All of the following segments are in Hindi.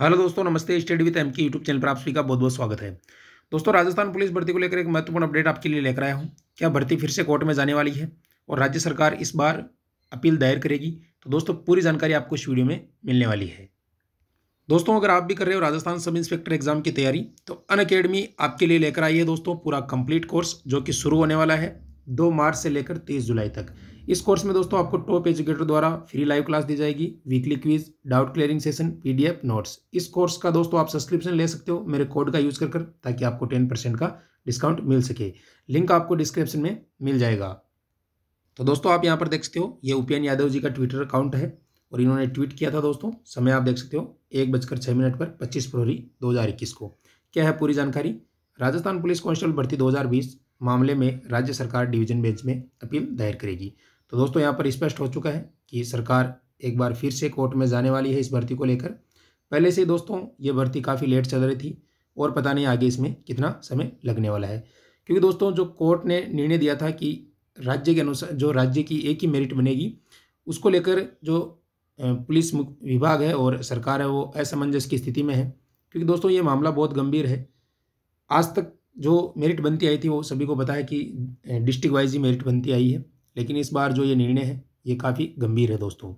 हेलो दोस्तों नमस्ते स्टेडी विथ एम की यूट्यूब चैनल पर आप सभी का बहुत बहुत स्वागत है दोस्तों राजस्थान पुलिस भर्ती को लेकर एक महत्वपूर्ण अपडेट आपके लिए लेकर आया हूँ क्या भर्ती फिर से कोर्ट में जाने वाली है और राज्य सरकार इस बार अपील दायर करेगी तो दोस्तों पूरी जानकारी आपको इस वीडियो में मिलने वाली है दोस्तों अगर आप भी कर रहे हो राजस्थान सब इंस्पेक्टर एग्जाम की तैयारी तो अन आपके लिए लेकर आई है दोस्तों पूरा कंप्लीट कोर्स जो कि शुरू होने वाला है दो मार्च से लेकर तेईस जुलाई तक इस कोर्स में दोस्तों आपको टॉप एजुकेटर द्वारा फ्री लाइव क्लास दी जाएगी weekly quiz doubt clearing session PDF notes इस कोर्स का दोस्तों आप सब्सक्रिप्शन ले सकते हो मेरे कोड का यूज कर कर ताकि आपको टेन परसेंट का डिस्काउंट मिल सके लिंक आपको डिस्क्रिप्शन में मिल जाएगा तो दोस्तों आप यहाँ पर देख सकते हो ये उपेन यादव जी का ट्विटर अकाउंट है और इन्होंने ट्वीट किया था दोस्तों समय आप देख सकते हो एक बजकर छः मिनट पर पच्चीस फरवरी दो को क्या है पूरी जानकारी राजस्थान पुलिस कांस्टेबल भर्ती दो मामले में राज्य सरकार डिवीजन बेंच में अपील दायर करेगी तो दोस्तों यहाँ पर स्पष्ट हो चुका है कि सरकार एक बार फिर से कोर्ट में जाने वाली है इस भर्ती को लेकर पहले से दोस्तों ये भर्ती काफ़ी लेट चल रही थी और पता नहीं आगे इसमें कितना समय लगने वाला है क्योंकि दोस्तों जो कोर्ट ने निर्णय दिया था कि राज्य के अनुसार जो राज्य की एक ही मेरिट बनेगी उसको लेकर जो पुलिस विभाग है और सरकार है वो असमंजस की स्थिति में है क्योंकि दोस्तों ये मामला बहुत गंभीर है आज तक जो मेरिट बनती आई थी वो सभी को पता है कि डिस्ट्रिक्ट वाइज ही मेरिट बनती आई है लेकिन इस बार जो ये निर्णय है ये काफ़ी गंभीर है दोस्तों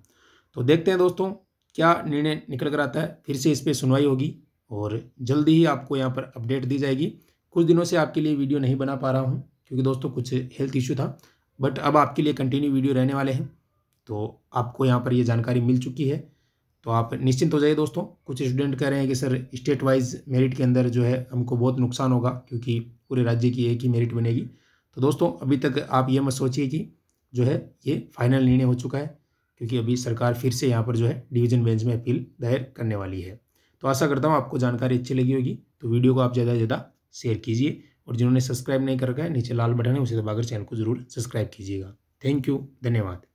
तो देखते हैं दोस्तों क्या निर्णय निकल कर आता है फिर से इस पर सुनवाई होगी और जल्दी ही आपको यहाँ पर अपडेट दी जाएगी कुछ दिनों से आपके लिए वीडियो नहीं बना पा रहा हूँ क्योंकि दोस्तों कुछ हेल्थ इश्यू था बट अब आपके लिए कंटिन्यू वीडियो रहने वाले हैं तो आपको यहाँ पर ये जानकारी मिल चुकी है तो आप निश्चिंत हो जाइए दोस्तों कुछ स्टूडेंट कह रहे हैं कि सर स्टेट वाइज मेरिट के अंदर जो है हमको बहुत नुकसान होगा क्योंकि पूरे राज्य की एक ही मेरिट बनेगी तो दोस्तों अभी तक आप ये मत सोचिए कि जो है ये फाइनल निर्णय हो चुका है क्योंकि अभी सरकार फिर से यहाँ पर जो है डिवीजन बेंच में अपील दायर करने वाली है तो आशा करता हूँ आपको जानकारी अच्छी लगी होगी तो वीडियो को आप ज़्यादा से ज़्यादा शेयर कीजिए और जिन्होंने सब्सक्राइब नहीं कर रखा है नीचे लाल बटन है उसे दबाकर चैनल को जरूर सब्सक्राइब कीजिएगा थैंक यू धन्यवाद